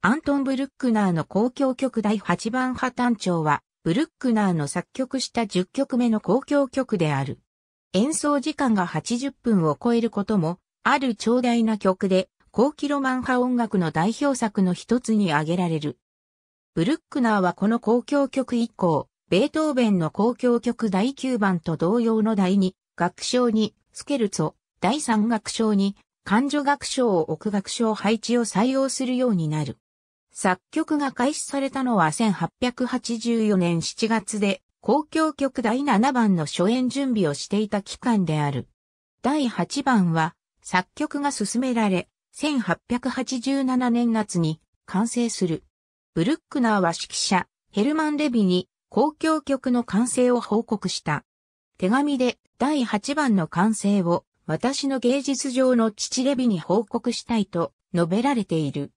アントン・ブルックナーの公共曲第8番破綻調は、ブルックナーの作曲した10曲目の公共曲である。演奏時間が80分を超えることも、ある長大な曲で、高キロマン派音楽の代表作の一つに挙げられる。ブルックナーはこの公共曲以降、ベートーベンの公共曲第9番と同様の第2楽章に、スケルツォ、第3楽章に、感情楽章を置く楽章配置を採用するようになる。作曲が開始されたのは1884年7月で、公共曲第7番の初演準備をしていた期間である。第8番は、作曲が進められ、1887年夏に完成する。ブルックナーは指揮者、ヘルマン・レビに公共曲の完成を報告した。手紙で第8番の完成を私の芸術上の父レビに報告したいと述べられている。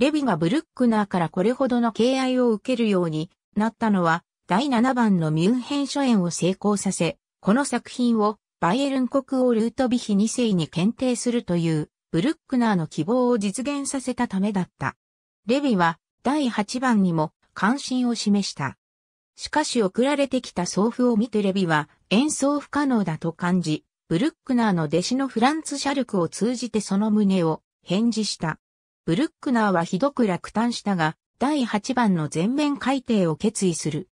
レビがブルックナーからこれほどの敬愛を受けるようになったのは、第7番のミュンヘン初演を成功させ、この作品をバイエルン国王ルートビヒ2世に検定するというブルックナーの希望を実現させたためだった。レビは第8番にも関心を示した。しかし送られてきた送付を見てレビは演奏不可能だと感じ、ブルックナーの弟子のフランツ・シャルクを通じてその旨を返事した。ブルックナーはひどく落胆したが、第8番の全面改定を決意する。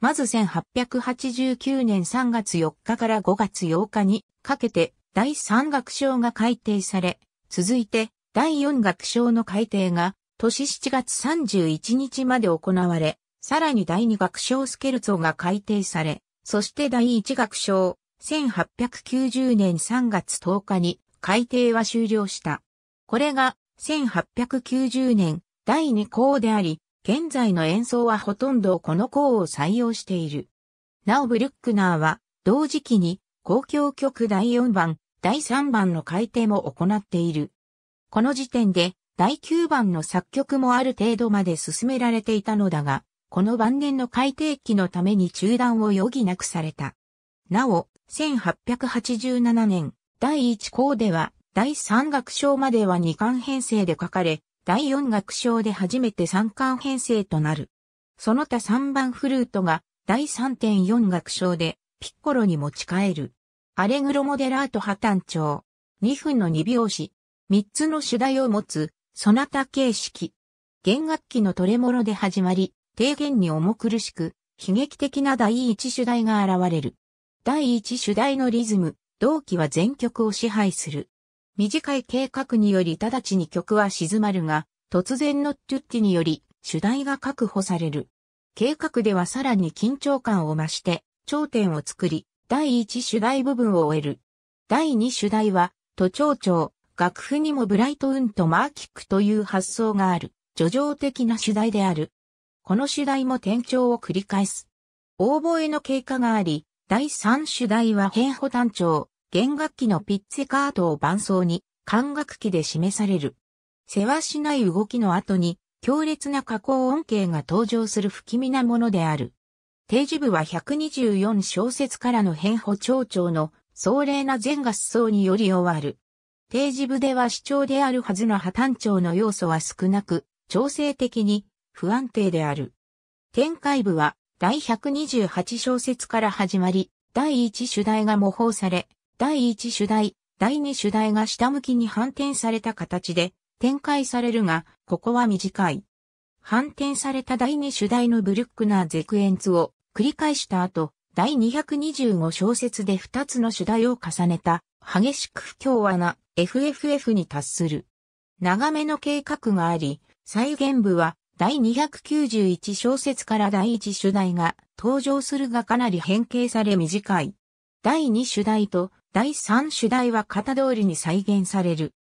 まず1889年3月4日から5月8日にかけて第3学章が改定され、続いて第4学章の改定が年7月31日まで行われ、さらに第2学章スケルツォが改定され、そして第1学章、1890年3月10日に改定は終了した。これが1890年第2項であり、現在の演奏はほとんどこの項を採用している。なおブルックナーは同時期に公共曲第4番、第3番の改定も行っている。この時点で第9番の作曲もある程度まで進められていたのだが、この晩年の改定期のために中断を余儀なくされた。なお、1887年、第1項では第3楽章までは2巻編成で書かれ、第4楽章で初めて3巻編成となる。その他3番フルートが第3.4楽章でピッコロに持ち帰る。アレグロモデラート破綻帳。2分の2拍子。3つの主題を持つ、ソナタ形式。弦楽器のトレモロで始まり、低弦に重苦しく、悲劇的な第1主題が現れる。第1主題のリズム、同期は全曲を支配する。短い計画により直ちに曲は静まるが、突然のチュッティにより主題が確保される。計画ではさらに緊張感を増して、頂点を作り、第一主題部分を終える。第二主題は、都庁長、楽譜にもブライトウンとマーキックという発想がある、叙情的な主題である。この主題も転調を繰り返す。応募への経過があり、第三主題は変歩単調、弦楽器のピッツェカートを伴奏に、管楽器で示される。せわしない動きの後に、強烈な加工音形が登場する不気味なものである。定時部は124小節からの変歩長調の壮麗な全合奏により終わる。定時部では主張であるはずの破綻調の要素は少なく、調整的に不安定である。展開部は第128小節から始まり、第1主題が模倣され、第1主題、第2主題が下向きに反転された形で展開されるが、ここは短い。反転された第2主題のブルックナーゼクエンツを繰り返した後、第225小節で2つの主題を重ねた、激しく不協和な FFF に達する。長めの計画があり、再現部は第291小節から第1主題が登場するがかなり変形され短い。第2主題と第3主題は型通りに再現される。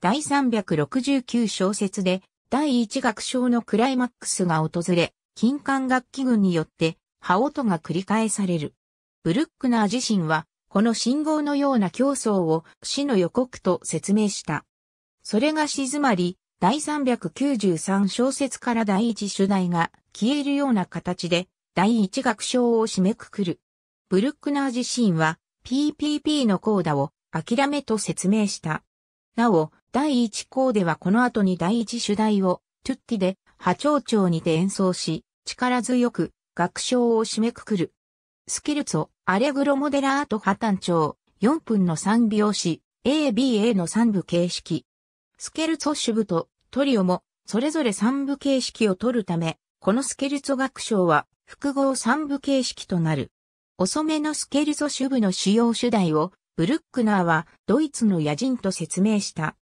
第369小節で、第1楽章のクライマックスが訪れ、金管楽器群によって、羽音が繰り返される。ブルックナー自身は、この信号のような競争を死の予告と説明した。それが静まり、第393小節から第1主題が消えるような形で、第1楽章を締めくくる。ブルックナー自身は、PPP のコーダを諦めと説明した。なお、第1コーデはこの後に第1主題をトゥッティで波長長にて演奏し、力強く楽章を締めくくる。スキルツォ、アレグロモデラート波短調、4分の3拍子、ABA の3部形式。スケルツォシュブとトリオも、それぞれ3部形式を取るため、このスケルツォ楽章は複合3部形式となる。遅めのスケルゾ主部の主要主題を、ブルックナーはドイツの野人と説明した。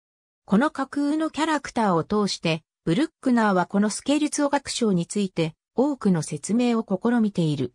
この架空のキャラクターを通して、ブルックナーはこのスケルツォ学章について多くの説明を試みている。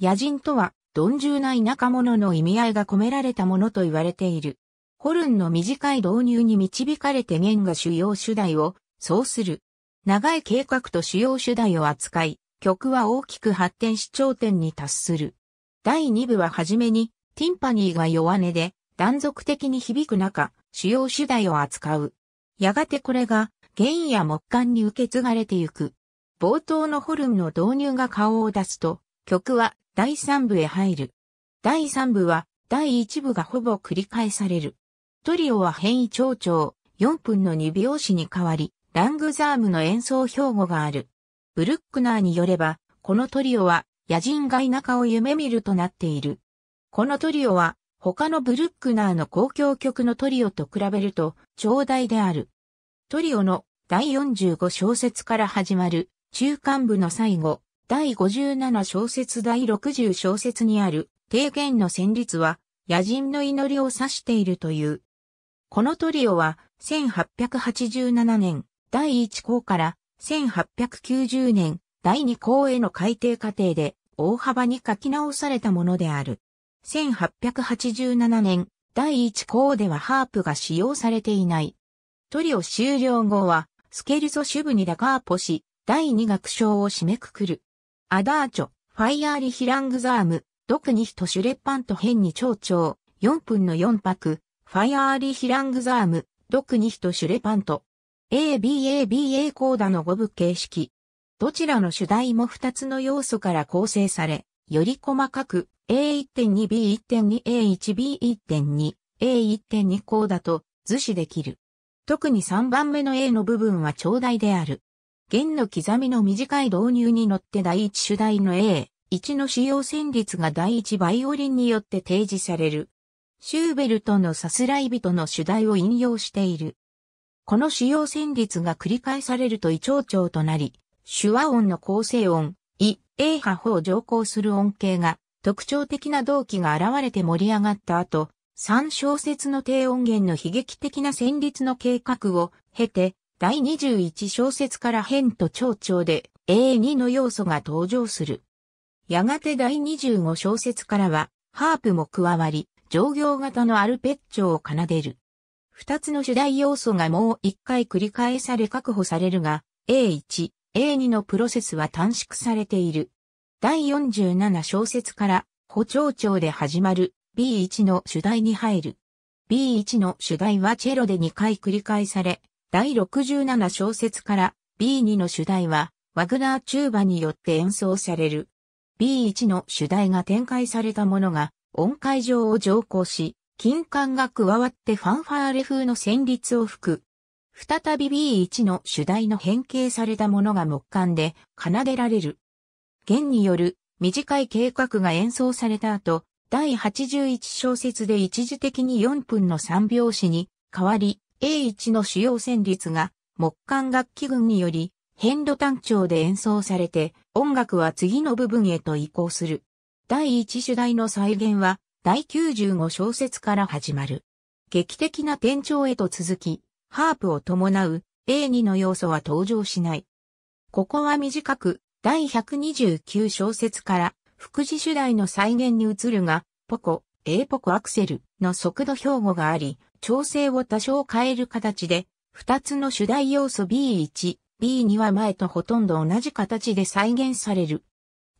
野人とは、鈍重な田舎者の意味合いが込められたものと言われている。ホルンの短い導入に導かれて弦が主要主題を、そうする。長い計画と主要主題を扱い、曲は大きく発展し頂点に達する。第2部ははじめに、ティンパニーが弱音で断続的に響く中、主要主題を扱う。やがてこれが、弦や木管に受け継がれてゆく。冒頭のホルムの導入が顔を出すと、曲は第3部へ入る。第3部は第1部がほぼ繰り返される。トリオは変異蝶調、4分の2拍子に変わり、ラングザームの演奏標語がある。ブルックナーによれば、このトリオは野人が田舎を夢見るとなっている。このトリオは、他のブルックナーの公共曲のトリオと比べると、長大である。トリオの第45小節から始まる、中間部の最後、第57小節第60小節にある、提言の旋律は、野人の祈りを指しているという。このトリオは、1887年、第1項から、1890年、第2項への改定過程で、大幅に書き直されたものである。1887年、第1項ではハープが使用されていない。トリオ終了後は、スケルソシュブニダカーポシ、第2楽章を締めくくる。アダーチョ、ファイアーリヒラングザーム、ドクニヒトシュレッパント編に長々4分の4拍、ファイアーリヒラングザーム、ドクニヒトシュレパント。ABABA コーダの5部形式。どちらの主題も2つの要素から構成され、より細かく A1.2、B1.2、A1、B1.2、A1.2 項だと図示できる。特に3番目の A の部分は長題である。弦の刻みの短い導入に乗って第1主題の A1 の使用旋律が第1バイオリンによって提示される。シューベルトのさすらい人の主題を引用している。この使用旋律が繰り返されると胃腸腸となり、手話音の構成音、い、A 波法を上行する音形が特徴的な動機が現れて盛り上がった後、3小節の低音源の悲劇的な旋律の計画を経て、第21小節から変と長調で A2 の要素が登場する。やがて第25小節からは、ハープも加わり、上行型のアルペッチョを奏でる。二つの主題要素がもう一回繰り返され確保されるが、A1、A2 のプロセスは短縮されている。第47小節から補聴調で始まる B1 の主題に入る。B1 の主題はチェロで2回繰り返され、第67小節から B2 の主題はワグナーチューバによって演奏される。B1 の主題が展開されたものが音階上を上行し、金管が加わってファンファーレ風の旋律を吹く。再び B1 の主題の変形されたものが木管で奏でられる。弦による短い計画が演奏された後、第81小節で一時的に4分の3拍子に変わり、A1 の主要旋律が木管楽器群により変度単調で演奏されて、音楽は次の部分へと移行する。第1主題の再現は、第95小節から始まる。劇的な転調へと続き、ハープを伴う A2 の要素は登場しない。ここは短く、第129小節から副次主題の再現に移るが、ポコ、A ポコアクセルの速度標語があり、調整を多少変える形で、2つの主題要素 B1、B2 は前とほとんど同じ形で再現される。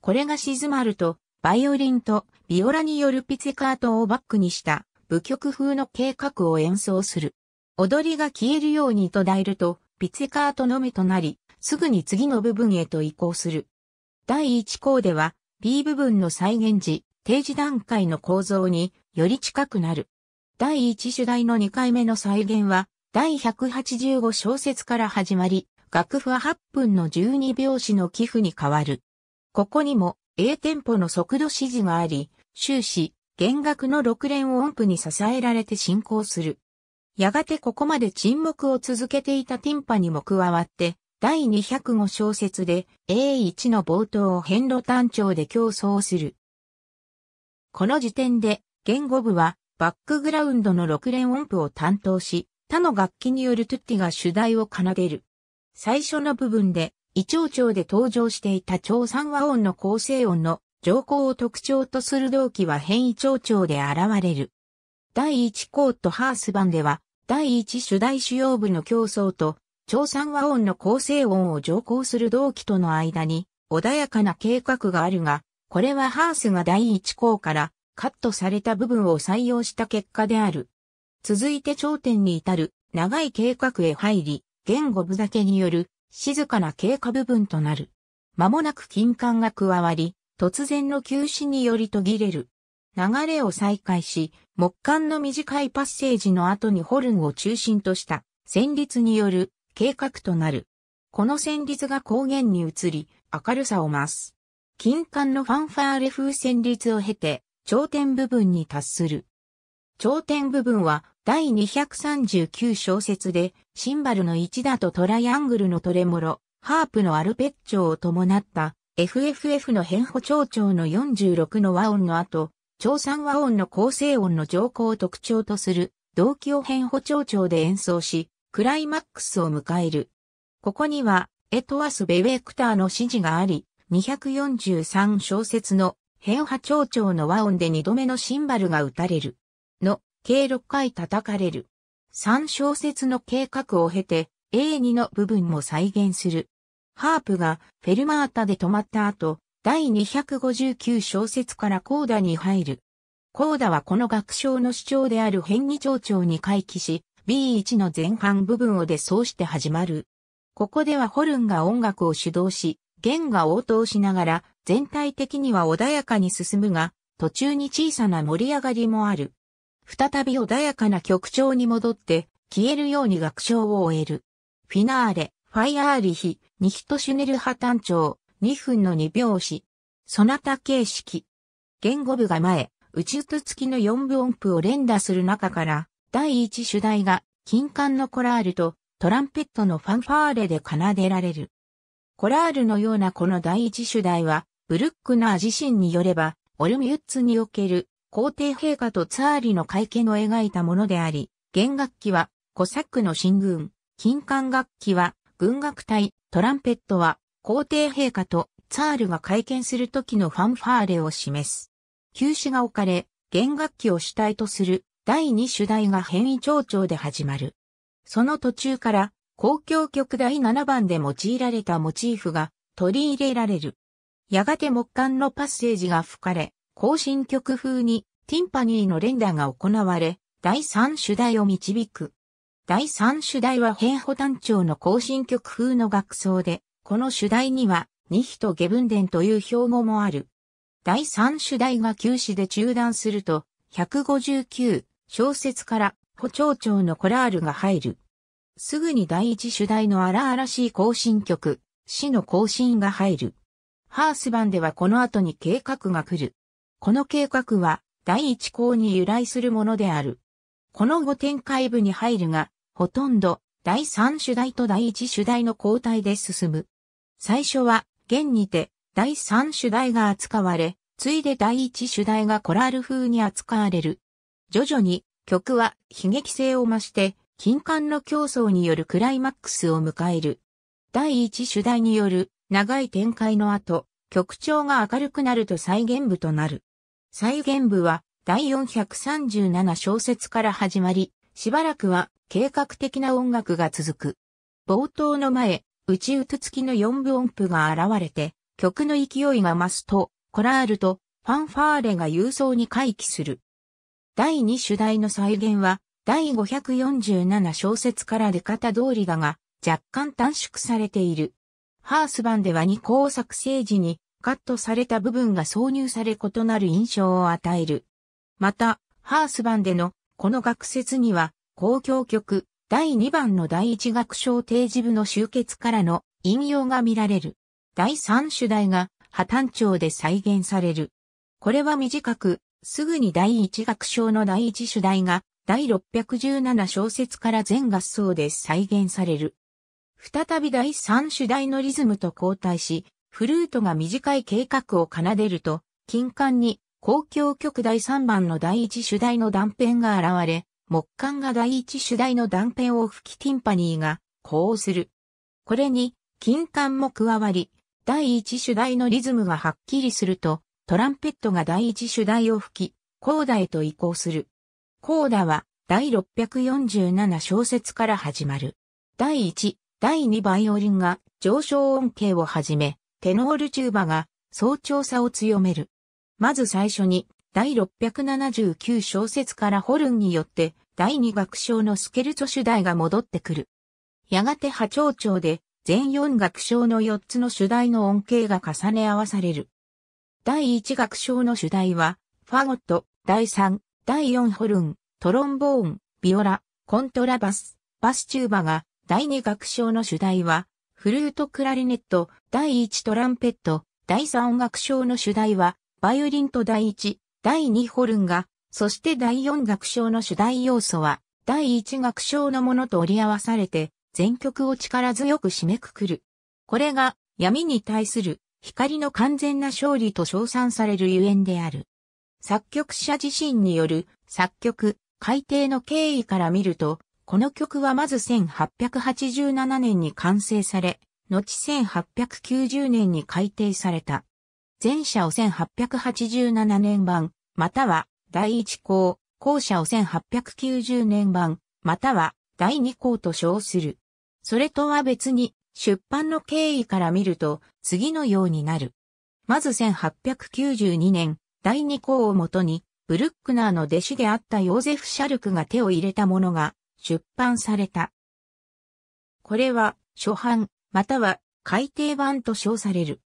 これが静まると、バイオリンとビオラによるピツカートをバックにした、舞曲風の計画を演奏する。踊りが消えるようにとえると、ピツカートのみとなり、すぐに次の部分へと移行する。第1項では、B 部分の再現時、定時段階の構造により近くなる。第1主題の2回目の再現は、第185小節から始まり、楽譜は8分の12拍子の寄付に変わる。ここにも A テンポの速度指示があり、終始、弦楽の6連音符に支えられて進行する。やがてここまで沈黙を続けていたティンパにも加わって、第205小節で A1 の冒頭を変路単調で競争する。この時点で、言語部は、バックグラウンドの6連音符を担当し、他の楽器によるトゥッティが主題を奏でる。最初の部分で、胃腸腸で登場していた超三和音の構成音の上行を特徴とする動機は変異腸腸で現れる。第1コートハース版では、第1主題主要部の競争と、超三和音の構成音を上行する同期との間に、穏やかな計画があるが、これはハースが第1項からカットされた部分を採用した結果である。続いて頂点に至る長い計画へ入り、言語部だけによる静かな経過部分となる。間もなく金管が加わり、突然の休止により途切れる。流れを再開し、木管の短いパッセージの後にホルンを中心とした旋律による計画となる。この旋律が光源に移り、明るさを増す。金管のファンファーレ風旋律を経て、頂点部分に達する。頂点部分は第239小節で、シンバルの1打とトライアングルのトレモロ、ハープのアルペッチョを伴った FFF の変歩長調の46の和音の後、長三和音の構成音の上行を特徴とする、同期を変補調調で演奏し、クライマックスを迎える。ここには、エトワス・ベウェクターの指示があり、243小節の変波調調の和音で2度目のシンバルが打たれる。の、計6回叩かれる。3小節の計画を経て、A2 の部分も再現する。ハープがフェルマータで止まった後、第259小節からコーダに入る。コーダはこの学章の主張である変町長調に回帰し、B1 の前半部分を出そうして始まる。ここではホルンが音楽を主導し、弦が応答しながら、全体的には穏やかに進むが、途中に小さな盛り上がりもある。再び穏やかな曲調に戻って、消えるように楽章を終える。フィナーレ、ファイアーリヒ、ニヒトシュネルハ単調、2分の2拍子。そなた形式。言語部が前、内と付きの4分音符を連打する中から、第1主題が、金管のコラールと、トランペットのファンファーレで奏でられる。コラールのようなこの第1主題は、ブルックナー自身によれば、オルミュッツにおける皇帝陛下とツァーリの会見を描いたものであり、弦楽器はコサックの新軍、金管楽器は軍楽隊、トランペットは皇帝陛下とツァールが会見する時のファンファーレを示す。休止が置かれ、弦楽器を主体とする第二主題が変異長調で始まる。その途中から公共曲第7番で用いられたモチーフが取り入れられる。やがて木管のパッセージが吹かれ、行進曲風にティンパニーの連打が行われ、第三主題を導く。第三主題は変歩単調の行進曲風の楽奏で、この主題には、ニヒト・ゲブンデンという標語もある。第3主題が休止で中断すると、159小説から補聴長のコラールが入る。すぐに第1主題の荒々しい行進曲、死の行進が入る。ハース版ではこの後に計画が来る。この計画は第1項に由来するものである。この後展開部に入るが、ほとんど第3主題と第1主題の交代で進む。最初は、現にて、第3主題が扱われ、ついで第1主題がコラール風に扱われる。徐々に、曲は悲劇性を増して、金管の競争によるクライマックスを迎える。第1主題による長い展開の後、曲調が明るくなると再現部となる。再現部は第437小節から始まり、しばらくは計画的な音楽が続く。冒頭の前、内打つ付きの四分音符が現れて、曲の勢いが増すと、コラールとファンファーレが郵送に回帰する。第2主題の再現は、第547小節から出方通りだが、若干短縮されている。ハース版では2項作成時にカットされた部分が挿入され異なる印象を与える。また、ハース版でのこの学説には、公共曲、第2番の第1楽章提示部の集結からの引用が見られる。第3主題が破綻調で再現される。これは短く、すぐに第1楽章の第1主題が第617小節から全合奏で再現される。再び第3主題のリズムと交代し、フルートが短い計画を奏でると、金管に公共曲第3番の第1主題の断片が現れ、木管が第一主題の断片を吹きティンパニーが呼応する。これに、金管も加わり、第一主題のリズムがはっきりすると、トランペットが第一主題を吹き、コーダへと移行する。コーダは、第647小節から始まる。第1、第2バイオリンが上昇音形をはじめ、テノールチューバが早朝さを強める。まず最初に第679小説からホルンによって第2楽章のスケルツォ主題が戻ってくる。やがて波長長で全4楽章の4つの主題の恩恵が重ね合わされる。第1楽章の主題は、ファゴット、第3、第4ホルン、トロンボーン、ビオラ、コントラバス、バスチューバが、第2楽章の主題は、フルートクラリネット、第1トランペット、第3楽章の主題は、バイオリンと第1、第2ホルンが、そして第4楽章の主題要素は、第1楽章のものと折り合わされて、全曲を力強く締めくくる。これが、闇に対する、光の完全な勝利と称賛されるゆえんである。作曲者自身による、作曲、改定の経緯から見ると、この曲はまず1887年に完成され、後1890年に改定された。前者を1887年版、または第1項、後者を1890年版、または第2項と称する。それとは別に、出版の経緯から見ると、次のようになる。まず1892年、第2項をもとに、ブルックナーの弟子であったヨーゼフ・シャルクが手を入れたものが出版された。これは、初版、または改訂版と称される。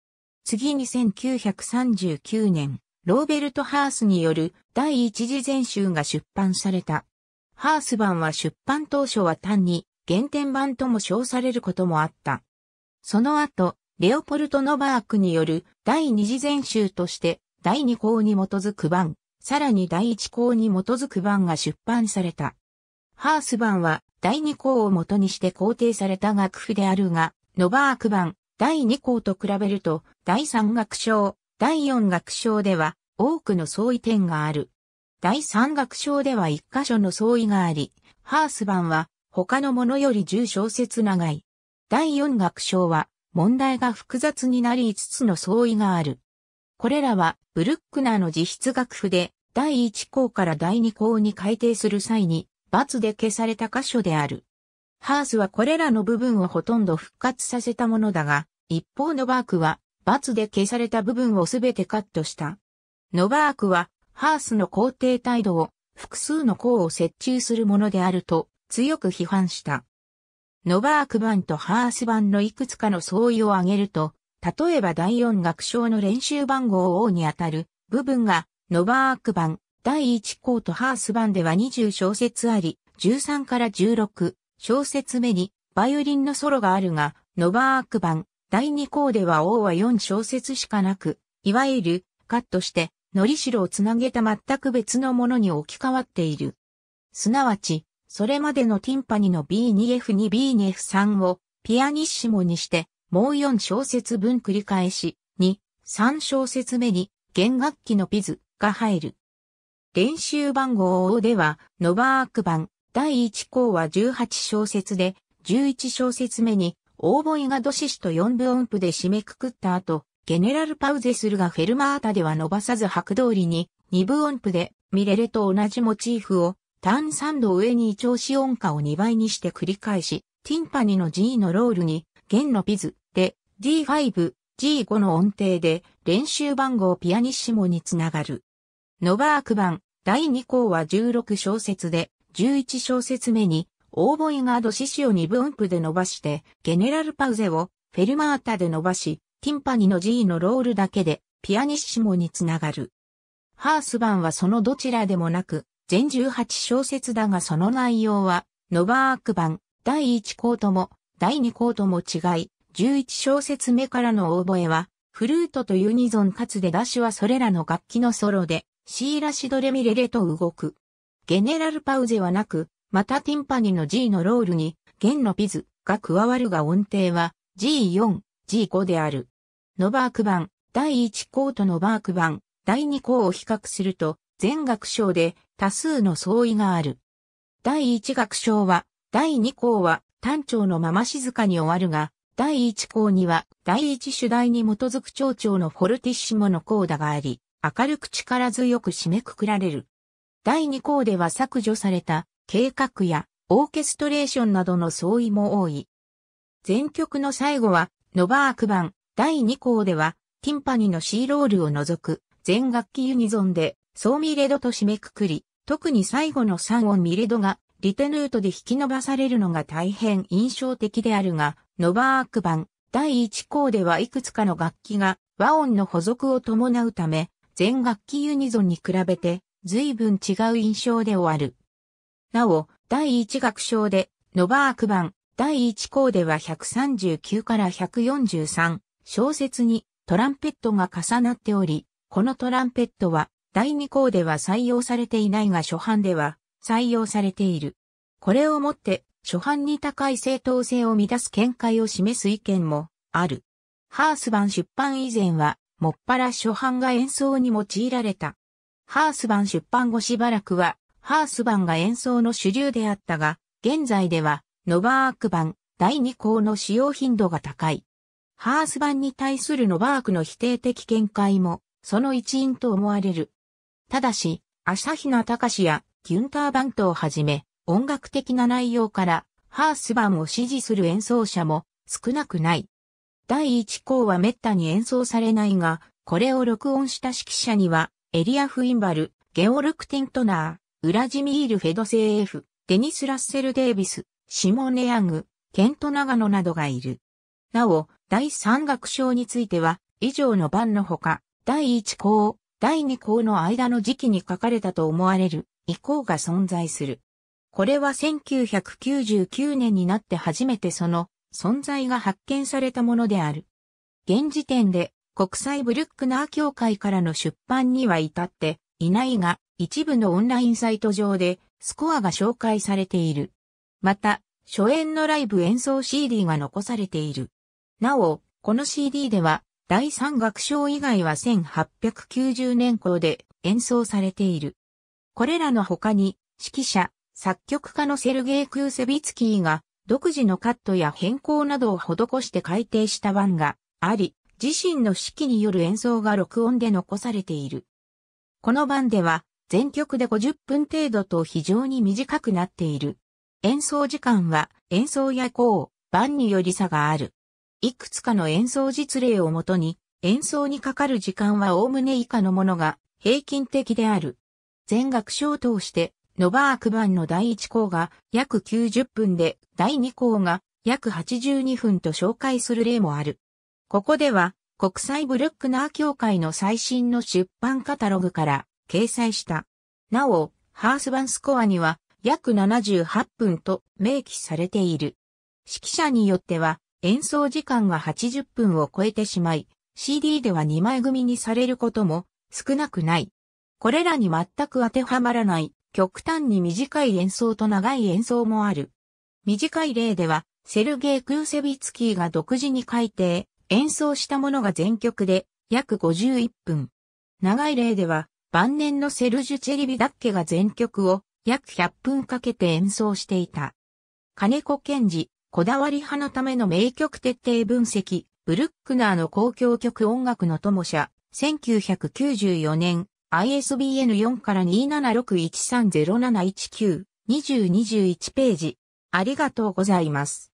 次に1939年、ローベルト・ハースによる第一次全集が出版された。ハース版は出版当初は単に原点版とも称されることもあった。その後、レオポルト・ノバークによる第二次全集として第二項に基づく版、さらに第一項に基づく版が出版された。ハース版は第二項を元にして肯定された楽譜であるが、ノバーク版、第2項と比べると、第3楽章、第4楽章では多くの相違点がある。第3楽章では1箇所の相違があり、ハース版は他のものより10小節長い。第4楽章は問題が複雑になり5つの相違がある。これらはブルックナーの自筆楽譜で第1項から第2項に改定する際に、罰で消された箇所である。ハースはこれらの部分をほとんど復活させたものだが、一方ノバークは、罰で消された部分をすべてカットした。ノバークは、ハースの肯定態度を、複数の項を設置するものであると、強く批判した。ノバーク版とハース版のいくつかの相違を挙げると、例えば第四楽章の練習番号を O にあたる部分が、ノバーク版、第一項とハース版では20小節あり、13から16、小説目にバイオリンのソロがあるが、ノバーク版第2項では王は4小節しかなく、いわゆるカットしてのりしろをつなげた全く別のものに置き換わっている。すなわち、それまでのティンパニの B2F2、B2F3 をピアニッシモにして、もう4小節分繰り返し、2、3小節目に弦楽器のピズが入る。練習番号では、ノバーク版第1項は18小節で、11小節目に、オーボイがドシシと4分音符で締めくくった後、ゲネラルパウゼするがフェルマータでは伸ばさず白通りに、2分音符で、ミレレと同じモチーフを、単3度上に調子音化を2倍にして繰り返し、ティンパニの G のロールに、弦のピズで D5、G5 の音程で練習番号ピアニッシモにつながる。ノバーク版第2項は16小節で11小節目に、オーボイガードシ子を2分符で伸ばして、ゲネラルパウゼをフェルマータで伸ばし、ティンパニの G のロールだけで、ピアニッシモにつながる。ハース版はそのどちらでもなく、全18小節だがその内容は、ノバーク版、第1項とも、第2項とも違い、11小節目からのオーボエは、フルートとユニゾンかつでダッシュはそれらの楽器のソロで、シーラシドレミレレと動く。ゲネラルパウゼはなく、またティンパニの G のロールに、弦のピズが加わるが音程は G4、G5 である。ノバーク版、第1項とノバーク版、第2項を比較すると、全楽章で多数の相違がある。第1楽章は、第2項は単調のまま静かに終わるが、第1項には、第1主題に基づく長調のフォルティッシモのコーダがあり、明るく力強く締めくくられる。第2項では削除された計画やオーケストレーションなどの相違も多い。全曲の最後はノバーク版第2項ではティンパニの C ロールを除く全楽器ユニゾンでーミレドと締めくくり、特に最後の3音ミレドがリテヌートで引き伸ばされるのが大変印象的であるが、ノバーク版第1項ではいくつかの楽器が和音の補足を伴うため、全楽器ユニゾンに比べて随分違う印象で終わる。なお、第一楽章で、ノバーク版、第一項では139から143、小説にトランペットが重なっており、このトランペットは、第二項では採用されていないが初版では採用されている。これをもって、初版に高い正当性を乱す見解を示す意見もある。ハース版出版以前は、もっぱら初版が演奏に用いられた。ハースバン出版後しばらくは、ハースバンが演奏の主流であったが、現在では、ノバーク版第2項の使用頻度が高い。ハース版に対するノバークの否定的見解も、その一因と思われる。ただし、朝比奈隆やギュンター・バントをはじめ、音楽的な内容から、ハース版を支持する演奏者も少なくない。第1項は滅多に演奏されないが、これを録音した指揮者にはエリアフ・インバル、ゲオルク・ティントナー、ウラジミール・フェドセーエフ、デニス・ラッセル・デイビス、シモネ・ヤング、ケント・ナガノなどがいる。なお、第3楽章については、以上の番のほか、第1項、第2項の間の時期に書かれたと思われる、以降が存在する。これは1999年になって初めてその存在が発見されたものである。現時点で国際ブルックナー協会からの出版には至っていないが、一部のオンラインサイト上でスコアが紹介されている。また、初演のライブ演奏 CD が残されている。なお、この CD では、第三楽章以外は1890年頃で演奏されている。これらの他に、指揮者、作曲家のセルゲイ・クーセビツキーが、独自のカットや変更などを施して改訂した版があり、自身の指揮による演奏が録音で残されている。この版では、全曲で50分程度と非常に短くなっている。演奏時間は演奏や項、版により差がある。いくつかの演奏実例をもとに、演奏にかかる時間は概ね以下のものが平均的である。全楽章を通して、ノバーク版の第1項が約90分で、第2項が約82分と紹介する例もある。ここでは、国際ブルックナー協会の最新の出版カタログから掲載した。なお、ハース版スコアには約78分と明記されている。指揮者によっては演奏時間が80分を超えてしまい、CD では2枚組にされることも少なくない。これらに全く当てはまらない極端に短い演奏と長い演奏もある。短い例では、セルゲイ・クーセビツキーが独自に改定、演奏したものが全曲で約51分。長い例では、晩年のセルジュ・チェリビダッケが全曲を約100分かけて演奏していた。金子健治、こだわり派のための名曲徹底分析、ブルックナーの公共曲音楽の友社、1994年、ISBN4 から276130719、2021ページ。ありがとうございます。